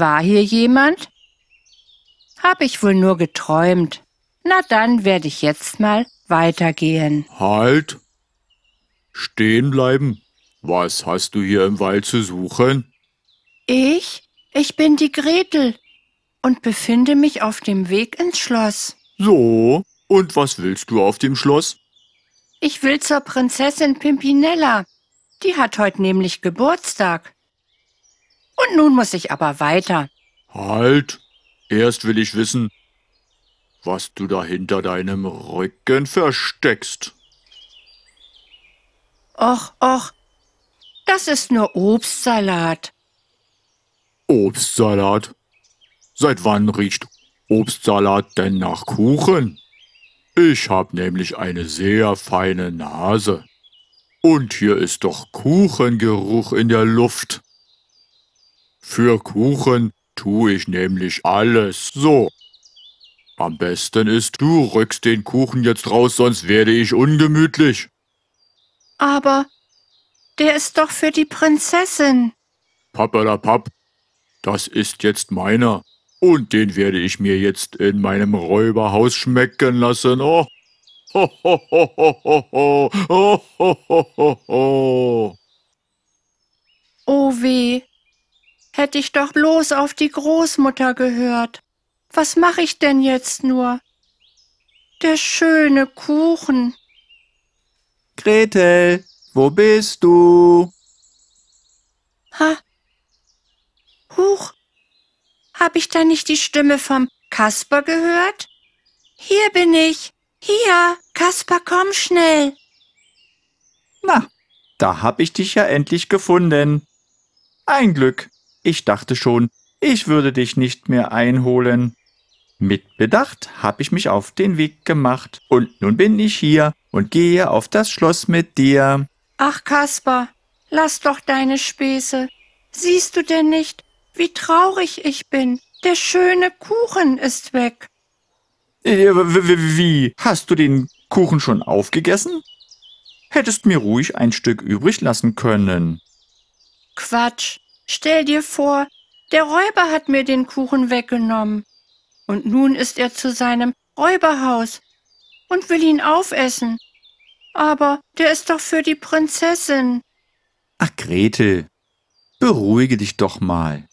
War hier jemand? Hab ich wohl nur geträumt. Na dann werde ich jetzt mal weitergehen. Halt! Stehen bleiben? Was hast du hier im Wald zu suchen? Ich? Ich bin die Gretel und befinde mich auf dem Weg ins Schloss. So, und was willst du auf dem Schloss? Ich will zur Prinzessin Pimpinella. Die hat heute nämlich Geburtstag. Und nun muss ich aber weiter. Halt! Erst will ich wissen, was du da hinter deinem Rücken versteckst. Och, och, das ist nur Obstsalat. Obstsalat? Seit wann riecht Obstsalat denn nach Kuchen? Ich habe nämlich eine sehr feine Nase. Und hier ist doch Kuchengeruch in der Luft. Für Kuchen tue ich nämlich alles. So. Am besten ist, du rückst den Kuchen jetzt raus, sonst werde ich ungemütlich. Aber der ist doch für die Prinzessin. Pappelapapp, das ist jetzt meiner. Und den werde ich mir jetzt in meinem Räuberhaus schmecken lassen. Oh. Ho, ho, ho, ho, ho. Oh, ho, ho, ho, ho. oh weh, Hätte ich doch bloß auf die Großmutter gehört. Was mache ich denn jetzt nur? Der schöne Kuchen. Gretel, wo bist du? Ha. Huch. Hab ich da nicht die Stimme vom Kasper gehört? Hier bin ich. Hier, Kasper, komm schnell. Na, da hab ich dich ja endlich gefunden. Ein Glück. Ich dachte schon, ich würde dich nicht mehr einholen. Mit Bedacht habe ich mich auf den Weg gemacht, und nun bin ich hier und gehe auf das Schloss mit dir. Ach, Kaspar, lass doch deine Späße. Siehst du denn nicht, wie traurig ich bin? Der schöne Kuchen ist weg. Äh, wie? Hast du den Kuchen schon aufgegessen? Hättest mir ruhig ein Stück übrig lassen können. Quatsch. Stell dir vor, der Räuber hat mir den Kuchen weggenommen. Und nun ist er zu seinem Räuberhaus und will ihn aufessen. Aber der ist doch für die Prinzessin. Ach, Gretel, beruhige dich doch mal.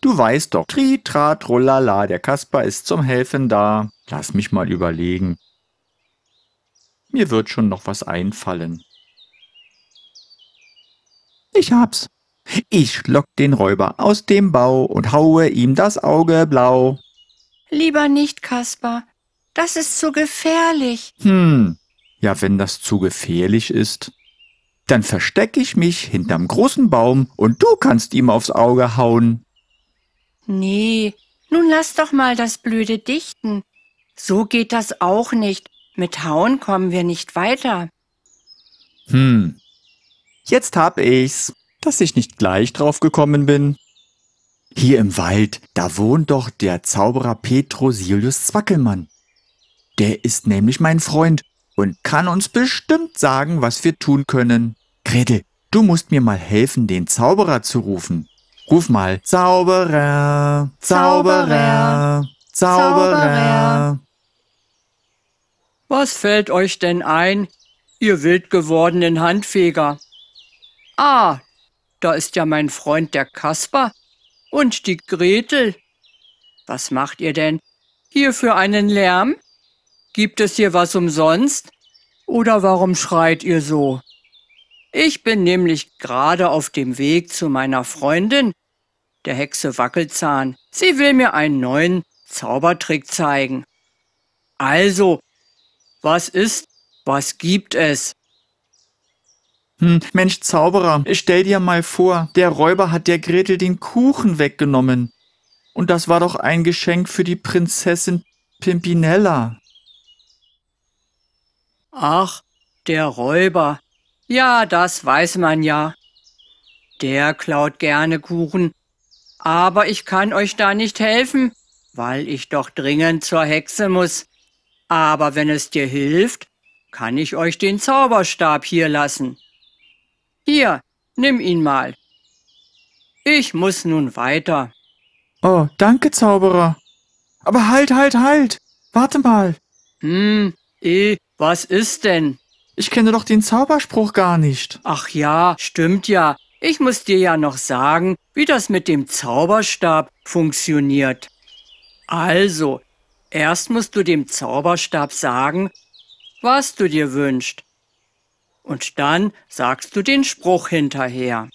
Du weißt doch, tri, tra, trolala, der Kasper ist zum Helfen da. Lass mich mal überlegen. Mir wird schon noch was einfallen. Ich hab's. Ich lock den Räuber aus dem Bau und haue ihm das Auge blau. Lieber nicht, Kaspar. Das ist zu gefährlich. Hm, ja, wenn das zu gefährlich ist. Dann versteck ich mich hinterm großen Baum und du kannst ihm aufs Auge hauen. Nee, nun lass doch mal das blöde Dichten. So geht das auch nicht. Mit Hauen kommen wir nicht weiter. Hm. Jetzt hab ich's dass ich nicht gleich drauf gekommen bin. Hier im Wald, da wohnt doch der Zauberer Petrosilius Zwackelmann. Der ist nämlich mein Freund und kann uns bestimmt sagen, was wir tun können. Gretel, du musst mir mal helfen, den Zauberer zu rufen. Ruf mal Zauberer, Zauberer, Zauberer. Was fällt euch denn ein, ihr wild gewordenen Handfeger? Ah, da ist ja mein Freund der Kasper und die Gretel. Was macht ihr denn hier für einen Lärm? Gibt es hier was umsonst? Oder warum schreit ihr so? Ich bin nämlich gerade auf dem Weg zu meiner Freundin, der Hexe Wackelzahn. Sie will mir einen neuen Zaubertrick zeigen. Also, was ist, was gibt es? hm, Mensch Zauberer, stell dir mal vor, der Räuber hat der Gretel den Kuchen weggenommen. Und das war doch ein Geschenk für die Prinzessin Pimpinella. Ach, der Räuber. Ja, das weiß man ja. Der klaut gerne Kuchen. Aber ich kann euch da nicht helfen, weil ich doch dringend zur Hexe muss. Aber wenn es dir hilft, kann ich euch den Zauberstab hier lassen. Hier, nimm ihn mal. Ich muss nun weiter. Oh, danke, Zauberer. Aber halt, halt, halt. Warte mal. Hm, eh, was ist denn? Ich kenne doch den Zauberspruch gar nicht. Ach ja, stimmt ja. Ich muss dir ja noch sagen, wie das mit dem Zauberstab funktioniert. Also, erst musst du dem Zauberstab sagen, was du dir wünschst. Und dann sagst du den Spruch hinterher.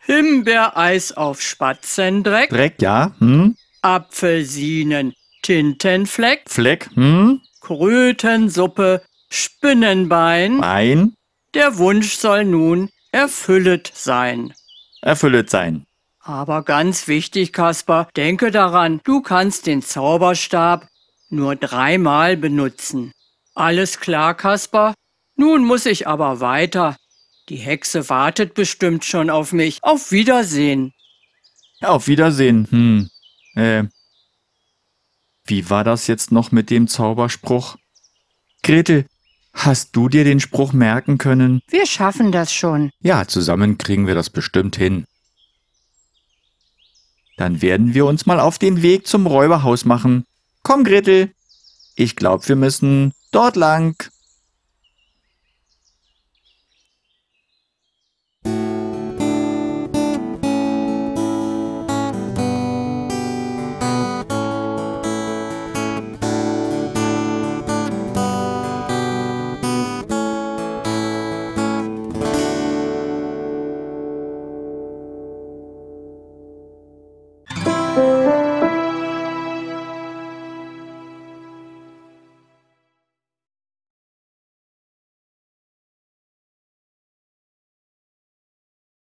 Himbeereis auf Spatzendreck. Dreck, ja. Hm. Apfelsinen, Tintenfleck. Fleck, hm. Krötensuppe, Spinnenbein. Bein. Der Wunsch soll nun erfüllet sein. Erfüllet sein. Aber ganz wichtig, Kasper, denke daran, du kannst den Zauberstab nur dreimal benutzen. Alles klar, Kasper? Nun muss ich aber weiter. Die Hexe wartet bestimmt schon auf mich. Auf Wiedersehen. Auf Wiedersehen. Hm. Äh. Wie war das jetzt noch mit dem Zauberspruch? Gretel, hast du dir den Spruch merken können? Wir schaffen das schon. Ja, zusammen kriegen wir das bestimmt hin. Dann werden wir uns mal auf den Weg zum Räuberhaus machen. Komm, Gretel. Ich glaube, wir müssen dort lang.